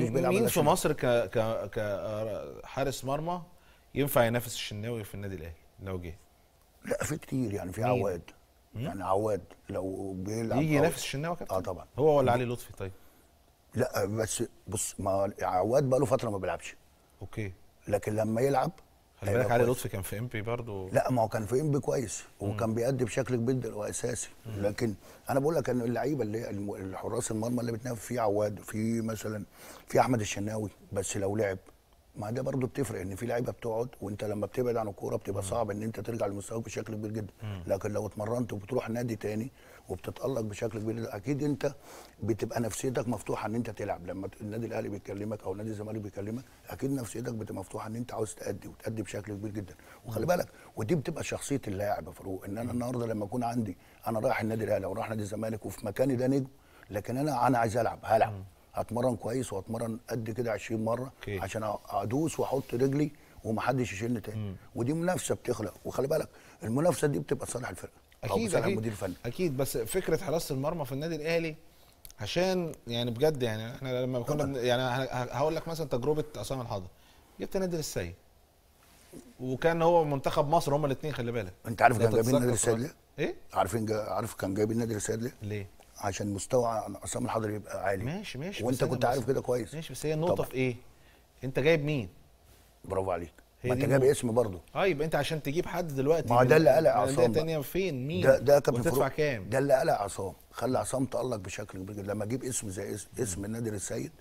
مين في مصر ك ك كحارس مرمى ينفع ينافس الشناوي في النادي الاهلي لو جه؟ لا في كتير يعني في عواد يعني عواد لو بيلعب يجي ينافس الشناوي كابتن؟ اه طبعا هو ولا علي لطفي طيب؟ لا بس بص ما عواد بقى له فتره ما بيلعبش اوكي لكن لما يلعب خلي بالك علي لطفي كان في امبي برضو لا ما هو كان في امبي كويس وكان بيأدي بشكل كبير واساسي لكن انا بقول لك ان اللعيبه اللي حراس المرمى اللي بتنافس في عواد في مثلا في احمد الشناوي بس لو لعب ما ده برضه بتفرق ان في لعيبه بتقعد وانت لما بتبعد عن الكوره بتبقى صعب ان انت ترجع لمستواك بشكل كبير جدا لكن لو اتمرنت وبتروح نادي تاني وبتتالق بشكل كبير اكيد انت بتبقى نفسيتك مفتوحه ان انت تلعب لما النادي الاهلي بيكلمك او النادي الزمالك بيكلمك اكيد نفسيتك بتبقى مفتوحه ان انت عاوز تادي وتادي بشكل كبير جدا وخلي بالك ودي بتبقى شخصيه اللاعب يا فاروق ان انا النهارده لما اكون عندي انا رايح النادي الاهلي او رايح نادي الزمالك وفي مكاني ده نجم لكن انا انا عايز العب هلعب هتمرن كويس وهتمرن قد كده 20 مره okay. عشان ادوس واحط رجلي ومحدش يشيلني تاني ودي منافسه بتخلق وخلي بالك المنافسه دي بتبقى لصالح الفرقه اكيد او المدير الفني اكيد بس فكره حراسه المرمى في النادي الاهلي عشان يعني بجد يعني احنا لما كنا يعني هقول لك مثلا تجربه عصام الحاضر جبت نادر السيد وكان هو منتخب مصر هما الاثنين خلي بالك انت عارف كان جايبين نادر السيد ليه؟ ايه؟ عارفين عارف كان جايبين نادر السيد ليه؟ ليه؟ عشان مستوى عصام الحضري يبقى عالي ماشي ماشي وانت كنت عارف كده كويس ماشي بس هي النقطه في ايه انت جايب مين برافو عليك ما انت جايب اسم برضه اه يبقى انت عشان تجيب حد دلوقتي ما ده اللي قلق عصام تانية فين مين ده ده كان بتدفع كام ده اللي قلق عصام خلى عصام تالق بشكل كبير لما اجيب اسم زي اسم اسم نادر السيد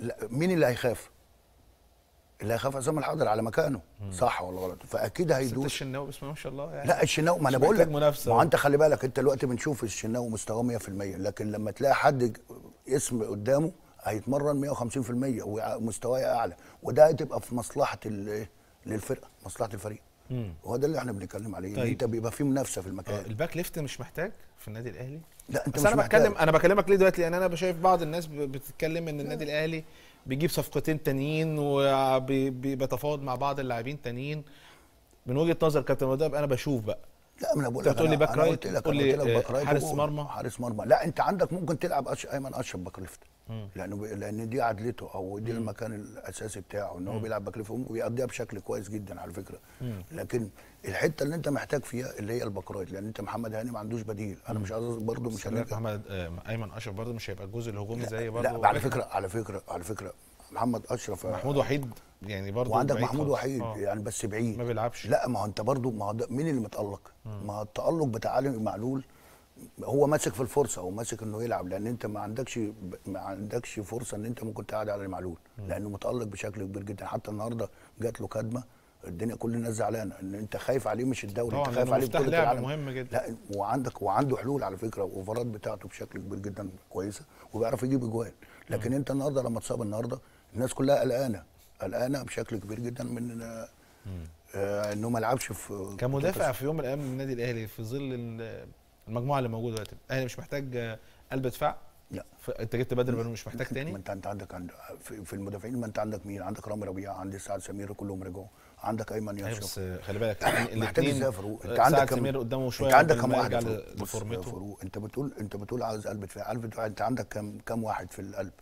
لا مين اللي هيخاف اللي هيخاف عصام الحضر على مكانه مم. صح ولا غلط فاكيد هيدوس الشناوي بسم الله ما شاء الله يعني لا الشناوي ما انا بقول لك ما انت خلي بالك انت دلوقتي بنشوف الشناوي مستواه 100% لكن لما تلاقي حد اسم قدامه هيتمرن 150% ومستواه اعلى وده هتبقى في مصلحه إيه؟ للفرقه مصلحه الفريق هو ده اللي احنا بنتكلم عليه طيب. انت بيبقى في منافسه في المكان آه الباك ليفت مش محتاج في النادي الاهلي لا انت بس مش انا محتاج. بتكلم انا بكلمك ليه دلوقتي لان انا شايف بعض الناس بتتكلم ان النادي الاهلي بيجيب صفقتين تانيين وبيتفاوض مع بعض اللاعبين تانيين من وجهه نظر كابتن وداب انا بشوف بقى لا انا بقول لك تقول باك رايت تقول لي آه، حارس مرمى حارس مرمى لا انت عندك ممكن تلعب أش... ايمن اشرف باك ليفت لانه لان دي عدلته او دي مم. المكان الاساسي بتاعه ان هو بيلعب باك ليفت وبيقضيها بشكل كويس جدا على فكره مم. لكن الحته اللي انت محتاج فيها اللي هي الباك رايت لان انت محمد هاني ما عندوش بديل انا مش عايز برضه مش محمد آه، ايمن اشرف برضه مش هيبقى الجزء الهجومي زي برضه لا على فكره على فكره على فكره محمد اشرف محمود وحيد يعني برضه وعندك محمود وحيد أوه. يعني بس بعيد ما بيلعبش لا ما هو انت برضه ما هو مين اللي متالق؟ ما التالق بتاع علي معلول هو ماسك في الفرصه هو ماسك انه يلعب لان انت ما عندكش ما عندكش فرصه ان انت ممكن تقعد على معلول لانه متالق بشكل كبير جدا حتى النهارده جات له كدمه الدنيا كل الناس زعلانه ان انت خايف عليه مش الدوري انت خايف عليه كل العالم مهم جدا لا وعندك وعنده حلول على فكره الاوفرات بتاعته بشكل كبير جدا كويسه وبيعرف يجيب اجوان لكن مم. انت النهارده لما تصاب النهارده الناس كلها قلقانه قلقانه بشكل كبير جدا من آه، آه، انه ما لعبش في كمدافع في يوم من الايام النادي الاهلي في ظل المجموعه اللي موجوده دلوقتي الاهلي مش محتاج آه، قلب دفاع لا انت جبت بدر بنون مش محتاج تاني ما انت انت عندك عند في, المدافعين ما انت عندك مين عندك رامي ربيعه عندك سعد سمير كلهم رجعوا عندك ايمن أيوة، ياسر بس خلي بالك محتاج يسافر انت عندك سعد سمير قدامه شويه انت عندك كم واحد لفورمته انت بتقول انت بتقول عاوز قلب دفاع قلب دفاع انت عندك كم كم واحد في القلب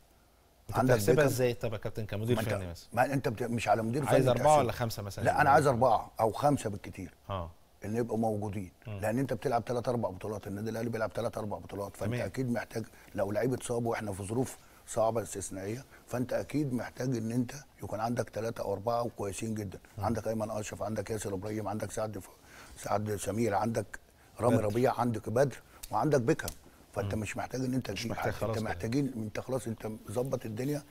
عندك بتحسبها ازاي طب يا كابتن كمدير فني مثلا ما انت مش على مدير فني عايز اربعه ولا خمسه مثلا لا انا عايز اربعه او خمسه بالكتير اه ان يبقوا موجودين م. لان انت بتلعب ثلاث اربع بطولات النادي الاهلي بيلعب ثلاث اربع بطولات فانت تمام. اكيد محتاج لو لعيب اتصاب واحنا في ظروف صعبه استثنائيه فانت اكيد محتاج ان انت يكون عندك ثلاثه او اربعه وكويسين جدا م. عندك ايمن اشرف عندك ياسر ابراهيم عندك سعد ف... سعد سمير عندك رامي ربيع عندك بدر وعندك بيكهام فانت مش محتاج ان انت تجيب حد انت محتاجين انت خلاص انت مظبط الدنيا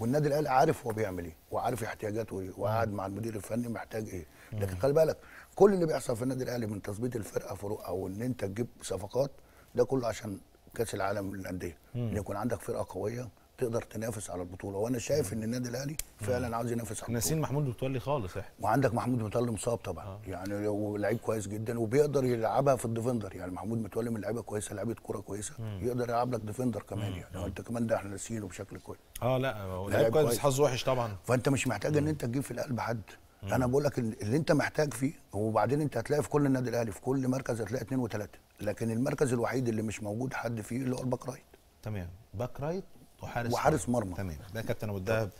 والنادي الاهلي عارف هو بيعمل ايه وعارف احتياجاته ايه وقعد مع المدير الفني محتاج ايه لكن خلي بالك كل اللي بيحصل في النادي الاهلي من تظبيط الفرقه فروق او ان انت تجيب صفقات ده كله عشان كاس العالم للانديه ان يكون عندك فرقه قويه تقدر تنافس على البطوله وانا شايف ان النادي الاهلي فعلا عاوز ينافس على ناسين محمود متولي خالص احنا وعندك محمود متولي مصاب طبعا آه. يعني لعيب كويس جدا وبيقدر يلعبها في الديفندر يعني محمود متولي من لعيبه كويسه لعيبه كوره كويسه مم. يقدر يلعب لك ديفندر كمان مم. يعني انت كمان ده احنا ناسيينه بشكل كويس اه لا هو لعيب كويس حظه وحش طبعا فانت مش محتاج ان انت تجيب في القلب حد مم. انا بقول لك اللي انت محتاج فيه وبعدين انت هتلاقي في كل النادي الاهلي في كل مركز هتلاقي اثنين وثلاثه لكن المركز الوحيد اللي مش موجود حد فيه اللي هو الباك رايت تمام باك رايت وحارس وحارس مرمى تمام ده كابتن ابو الدهب